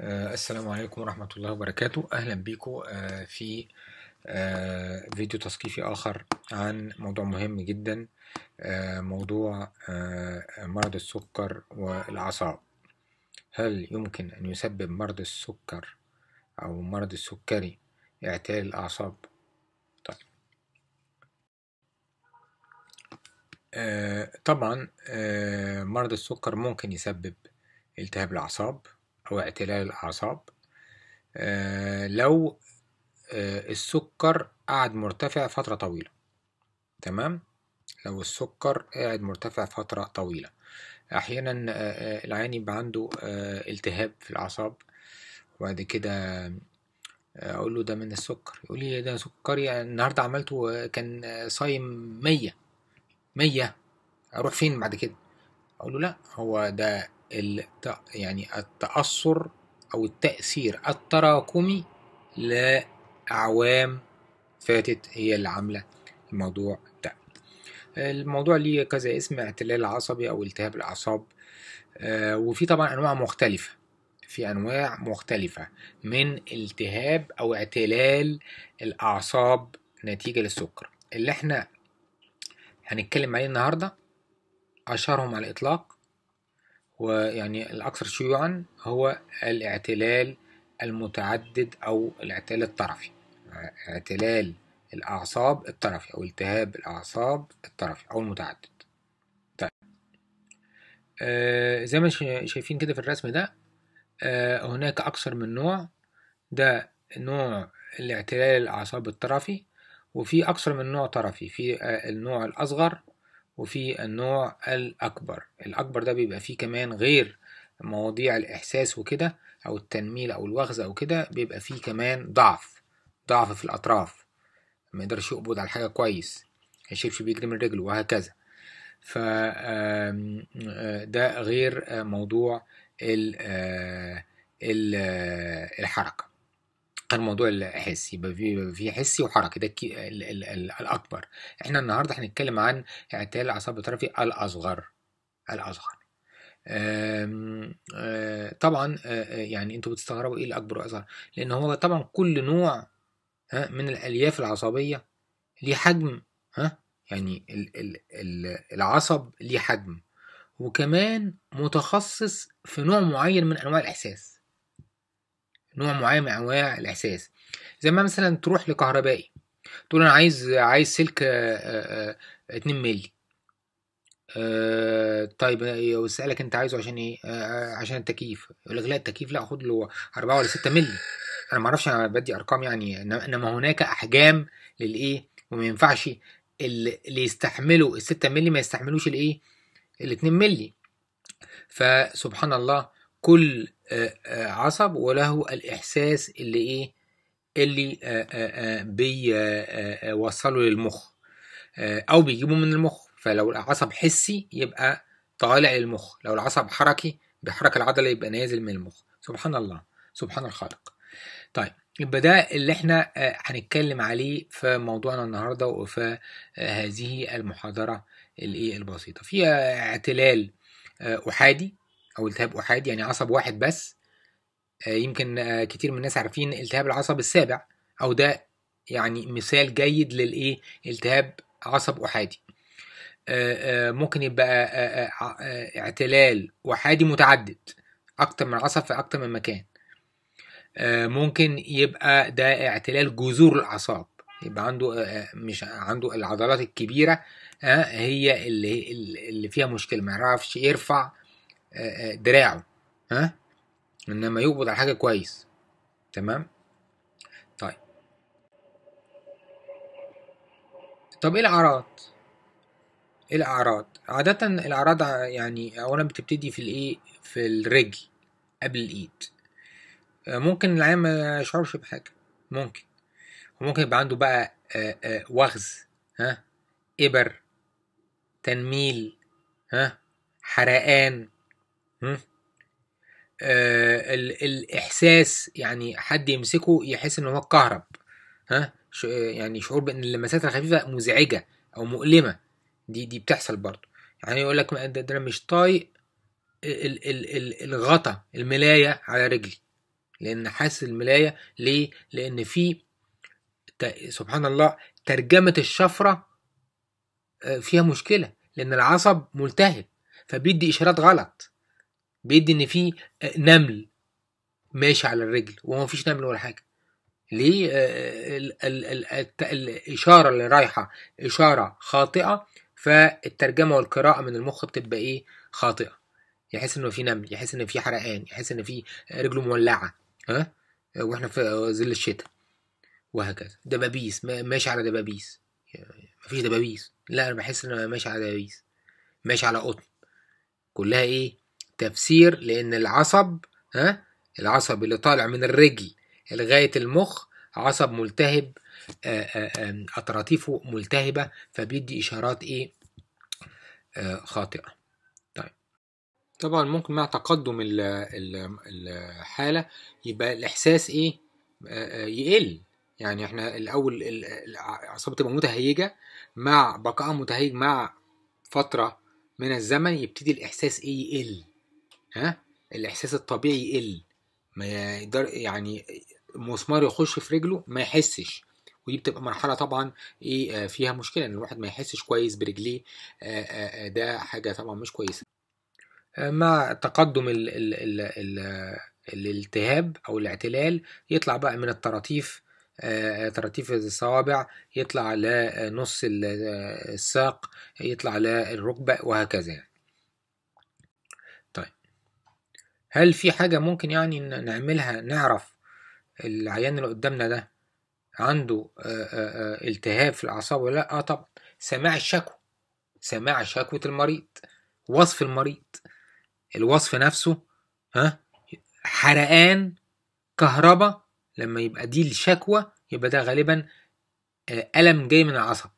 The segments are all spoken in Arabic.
آه، السلام عليكم ورحمة الله وبركاته أهلا بكم آه، في آه، فيديو تثقيفي آخر عن موضوع مهم جدا موضوع مرض السكر والأعصاب هل يمكن أن يسبب مرض السكر أو مرض السكري اعتلال الأعصاب؟ طيب طبعا مرض السكر ممكن يسبب التهاب الأعصاب واعتلال الأعصاب آه، لو آه، السكر قعد مرتفع فترة طويلة تمام لو السكر قاعد مرتفع فترة طويلة أحيانا آه، العيان يبقى عنده التهاب في الأعصاب وبعد كده أقول له ده من السكر يقول لي ده سكري يعني النهاردة عملته كان صايم مية مية أروح فين بعد كده أقول له لأ هو ده يعني التأثر أو التأثير التراكمي لأعوام فاتت هي اللي عاملة الموضوع ده الموضوع ليه كذا اسم اعتلال عصبي أو التهاب الأعصاب آه، وفي طبعا أنواع مختلفة في أنواع مختلفة من التهاب أو اعتلال الأعصاب نتيجة للسكر اللي احنا هنتكلم عليه النهاردة أشهرهم على الإطلاق ويعني الأكثر شيوعا هو الاعتلال المتعدد أو الاعتلال الطرفي اعتلال الأعصاب الطرفي أو التهاب الأعصاب الطرفي أو المتعدد طيب آه زي ما شايفين كده في الرسم ده آه هناك أكثر من نوع ده نوع الاعتلال الأعصاب الطرفي وفي أكثر من نوع طرفي في آه، النوع الأصغر وفي النوع الأكبر الأكبر ده بيبقى فيه كمان غير مواضيع الإحساس وكده أو التنميل أو الوخز أو كده بيبقى فيه كمان ضعف ضعف في الأطراف ما يقدرش يقبض على حاجة كويس الشبشب بيجري من رجله وهكذا ف آه، ده غير آه، موضوع آه، الحركة ده الموضوع الحسي يبقى في في حسي وحركي ده ال ال ال الاكبر احنا النهارده هنتكلم عن اعتلال العصب الطرفي الاصغر الاصغر آم آم آه، طبعا آه، آه، يعني انتوا بتستغربوا ايه الاكبر والاصغر لان هو طبعا كل نوع من الالياف العصبيه ليه حجم ها يعني العصب ليه حجم وكمان متخصص في نوع معين من انواع الاحساس نوع معين من انواع الاحساس زي ما مثلا تروح لكهربائي تقول انا عايز عايز سلك 2 آه، آه، مللي آه طيب يسالك آه، انت عايزه عشان ايه آه عشان التكييف يقول لك لا التكييف لا خد له 4 ولا 6 مللي انا ما اعرفش انا بدي ارقام يعني انما هناك احجام للايه وما ينفعش اللي يستحملوا ال 6 مللي ما يستحملوش الايه ال 2 مللي فسبحان الله كل آه، آه، عصب وله الإحساس اللي إيه اللي آه، بيوصله للمخ أو بيجيبه من المخ فلو العصب حسي يبقى طالع للمخ لو العصب حركي بيحرك العضلة يبقى نازل من المخ سبحان الله سبحان الخالق طيب يبقى ده اللي احنا هنتكلم عليه في موضوعنا النهارده وفي هذه المحاضره الايه البسيطه فيها اعتلال احادي او التهاب احادي يعني عصب واحد بس آه، يمكن آه، كتير من الناس عارفين التهاب العصب السابع او ده يعني مثال جيد للايه التهاب عصب احادي آه، ممكن يبقى اعتلال احادي متعدد اكتر من عصب في اكتر من مكان ممكن يبقى ده اعتلال جذور الاعصاب يبقى عنده مش عنده العضلات الكبيره هي اللي اللي فيها مشكله ما يعرفش يرفع آه، آه، دراعه ها انما يقبض على حاجه كويس تمام طيب طب ايه الاعراض ايه الاعراض عاده الاعراض يعني اولا بتبتدي في الايه في الرجل قبل الايد آه، ممكن العيان ما يشعرش بحاجه ممكن وممكن يبقى عنده بقى وغز ها ابر تنميل ها حرقان آه، ال الاحساس يعني حد يمسكه يحس ان هو اتكهرب ها ش يعني شعور بان اللمسات الخفيفه مزعجه او مؤلمه دي دي بتحصل برضه يعني يقول لك ده انا مش طايق ال ال ال الغطا الملايه على رجلي لان حاسس الملايه ليه لان في سبحان الله ترجمه الشفره آه، فيها مشكله لان العصب ملتهب فبيدي اشارات غلط بيدي ان في نمل ماشي على الرجل وما فيش نمل ولا حاجه ليه آه، الاشاره اللي رايحه اشاره خاطئه فالترجمه والقراءه من المخ بتبقى ايه خاطئه يحس انه في نمل يحس ان في حرقان يحس ان في رجله مولعه ها أه؟ واحنا في ظل الشتاء وهكذا دبابيس ماشي على دبابيس مفيش دبابيس لا انا بحس ان انا ماشي على دبابيس ماشي على قطن كلها ايه تفسير لأن العصب ها العصب اللي طالع من الرجل لغاية المخ عصب ملتهب آه، آه، أطراطيفه ملتهبة فبيدي إشارات إيه آه، خاطئة طيب طبعا ممكن مع تقدم الحالة يبقى الإحساس إيه يقل يعني احنا الأول الأعصاب تبقى متهيجة مع بقائها متهيج مع فترة من الزمن يبتدي الإحساس إيه يقل ها الاحساس الطبيعي يقل ما يقدر يعني مسمار يخش في رجله ما يحسش ودي بتبقى مرحله طبعا ايه آه، فيها مشكله ان الواحد ما يحسش كويس برجليه آه، آه، ده حاجه طبعا مش كويسه مع تقدم الـ الـ الـ الـ الالتهاب او الاعتلال يطلع بقى من الطراطيف طراطيف الصوابع يطلع لنص الساق يطلع للركبه وهكذا يعني. هل في حاجة ممكن يعني نعملها نعرف العيان اللي قدامنا ده عنده التهاب في الأعصاب ولا لأ؟ آه طبعا سماع الشكوى سماع شكوى المريض وصف المريض الوصف نفسه ها حرقان كهرباء لما يبقى دي الشكوى يبقى ده غالبا ألم جاي من العصب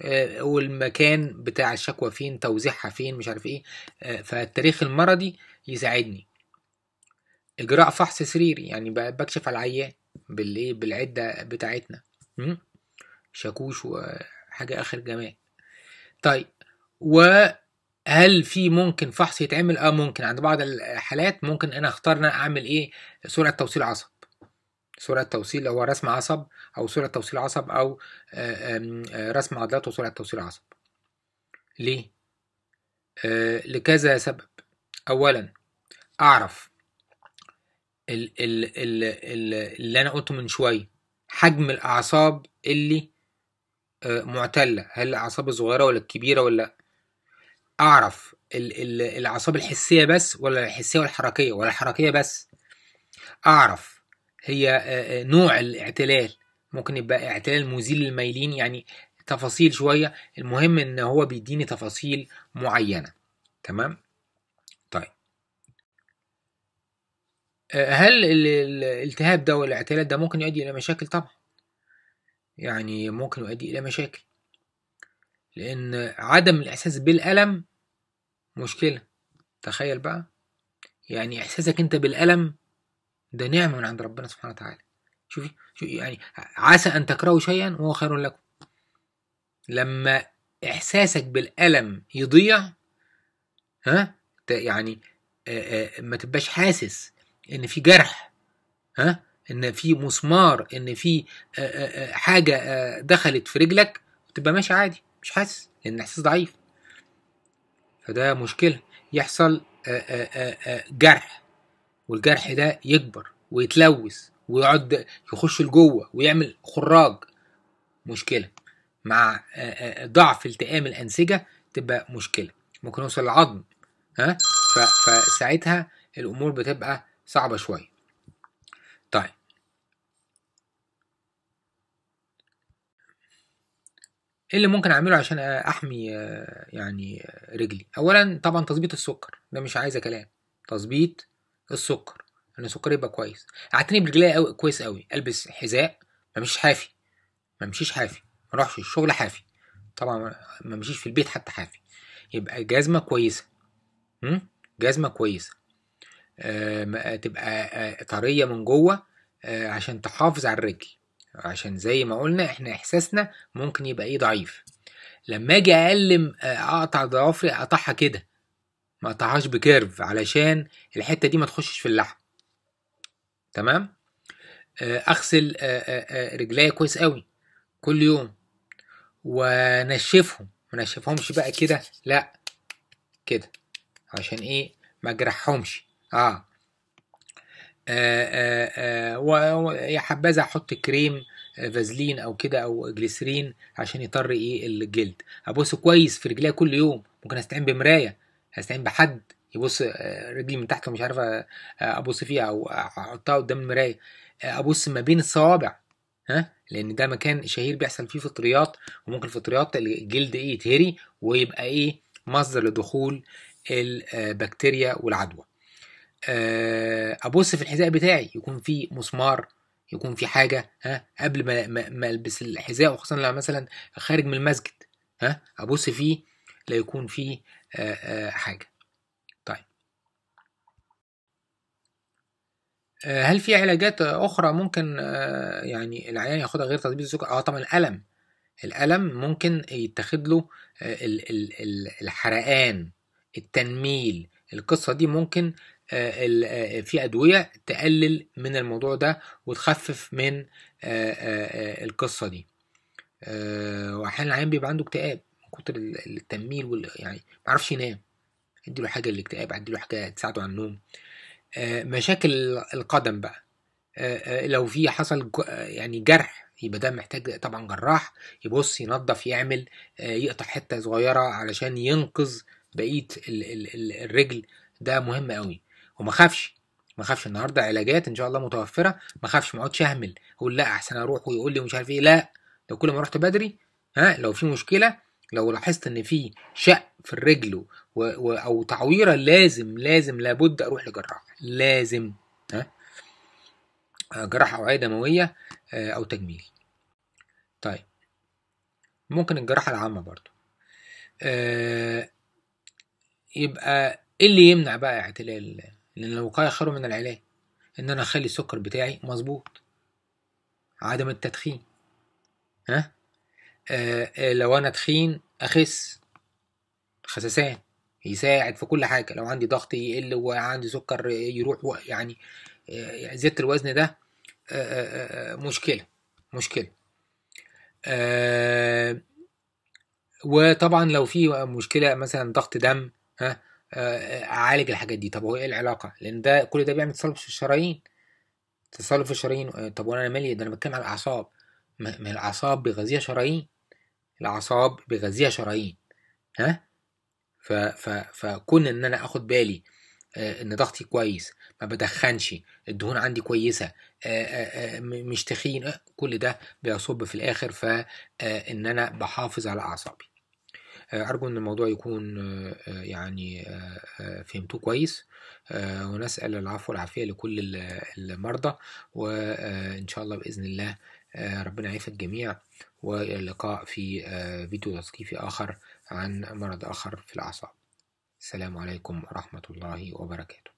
آه، والمكان بتاع الشكوى فين توزيعها فين مش عارف ايه آه، فالتاريخ المرضي يساعدني اجراء فحص سريري يعني بكشف على العيان بالايه بالعده بتاعتنا شاكوش وحاجه اخر جمال طيب وهل في ممكن فحص يتعمل اه ممكن عند بعض الحالات ممكن انا اختار انا اعمل ايه سرعه توصيل عصب سرعه توصيل هو رسم عصب أو سرعة توصيل عصب أو آه، آه، رسم عضلات وسرعة توصيل عصب ليه؟ آه، لكذا سبب أولا أعرف اللي أنا قلته من شوية حجم الأعصاب اللي معتلة هل الأعصاب الصغيرة ولا الكبيرة ولا أعرف الأعصاب الحسية بس ولا الحسية والحركية ولا الحركية بس أعرف هي نوع الاعتلال ممكن يبقى اعتلال مزيل للميلين يعني تفاصيل شوية المهم ان هو بيديني تفاصيل معينة تمام طيب آه، هل الالتهاب ده والاعتلال ده ممكن يؤدي الى مشاكل طبعا يعني ممكن يؤدي الى مشاكل لان عدم الاحساس بالالم مشكلة تخيل بقى يعني احساسك انت بالالم ده نعمة من عند ربنا سبحانه وتعالى شوفي شوفي يعني عسى أن تكرهوا شيئا وهو خير لكم لما إحساسك بالألم يضيع ها يعني ما تبقاش حاسس إن في جرح ها إن في مسمار إن في حاجة دخلت في رجلك تبقى ماشي عادي مش حاسس لأن إحساس ضعيف فده مشكلة يحصل جرح والجرح ده يكبر ويتلوث ويقعد يخش لجوه ويعمل خراج مشكله مع آه، آه، ضعف التئام الانسجه تبقى مشكله ممكن يوصل العظم ها فساعتها الامور بتبقى صعبه شويه طيب ايه اللي ممكن اعمله عشان آه، احمي يعني رجلي اولا طبعا تظبيط السكر ده مش عايزه كلام تظبيط السكر ان سكري يبقى كويس اعتني برجليا قوي كويس قوي البس حذاء ما مش حافي ما مشيش حافي ما اروحش الشغل حافي طبعا ما مشيش في البيت حتى حافي يبقى جزمه كويسه امم جزمه كويسه آه تبقى آه طريه من جوه آه عشان تحافظ على الرجل عشان زي ما قلنا احنا احساسنا ممكن يبقى ايه ضعيف لما اجي اقلم آه، اقطع ضوافري اقطعها كده ما اقطعهاش بكيرف علشان الحته دي ما تخشش في اللحم تمام آه، اغسل آه، آه، رجليا كويس قوي كل يوم وانشفهم ما نشفهمش بقى كده لا كده عشان ايه ما اجرحهمش اه, آه, آه ويا حبذا احط كريم فازلين او كده او جليسرين عشان يطر ايه الجلد ابص كويس في رجليا كل يوم ممكن استعين بمرايه هستعين بحد يبص آه، رجلي من تحت ومش عارف آه، آه، ابص فيها او احطها قدام المرايه ابص ما بين الصوابع ها لان ده مكان شهير بيحصل فيه فطريات وممكن فطريات الجلد ايه يتهري ويبقى ايه مصدر لدخول البكتيريا والعدوى ابص في الحذاء بتاعي يكون في مسمار يكون في حاجه ها قبل ما ما البس الحذاء وخاصه لو مثلا خارج من المسجد ها ابص فيه لا يكون فيه حاجه آه، هل في علاجات اخرى ممكن آه، يعني العيان ياخدها غير تطبيق السكر اه طبعا الالم الالم ممكن يتاخد له آه، الحرقان التنميل القصه دي ممكن في ادويه تقلل من الموضوع ده وتخفف من القصه دي واحيانا العيان بيبقى عنده اكتئاب من كتر التنميل وال... يعني معرفش ينام اديله حاجه للاكتئاب اديله حاجه تساعده على النوم آه، مشاكل القدم بقى آه، آه، لو في حصل يعني جرح يبقى ده محتاج طبعا جراح يبص ينظف يعمل يقطع حته صغيره علشان ينقذ بقيه الرجل ده مهم قوي وما خافش ما خافش النهارده علاجات ان شاء الله متوفره ما خافش ما اقعدش اهمل اقول لا احسن اروح ويقول لي مش عارف ايه لا لو كل ما رحت بدري ها لو في مشكله لو لاحظت ان في شق في الرجل و... و... او تعويره لازم لازم لابد اروح لجراح لازم ها آه، جراحه اوعيه دمويه آه، او تجميل طيب ممكن الجراحه العامه برضو آه يبقى ايه اللي يمنع بقى اعتلال لان الوقايه خير من العلاج ان انا اخلي السكر بتاعي مظبوط عدم التدخين ها آه، آه، لو انا تخين اخس خسسان يساعد في كل حاجه لو عندي ضغط يقل وعندي سكر يروح يعني آه، زياده الوزن ده مشكله مشكله وطبعا لو في مشكله مثلا ضغط دم ها اعالج الحاجات دي طب هو ايه العلاقه لان ده كل ده بيعمل تصلب في الشرايين تصلب في الشرايين طب وانا مالي ده انا بتكلم على الاعصاب ما الاعصاب بيغذيها شرايين الأعصاب بغذيها شرايين ها ف... ف... فكون إن أنا آخد بالي آه، ان ضغطي كويس ما بدخنش الدهون عندي كويسه آه، آه، مش تخين كل ده بيصب في الاخر فان انا بحافظ على اعصابي ارجو ان الموضوع يكون يعني فهمتوه كويس ونسال العفو والعافيه لكل المرضى وان شاء الله باذن الله ربنا يعافي الجميع وإلى اللقاء في آه، فيديو تثقيفي آخر عن مرض آخر في الأعصاب السلام عليكم ورحمة الله وبركاته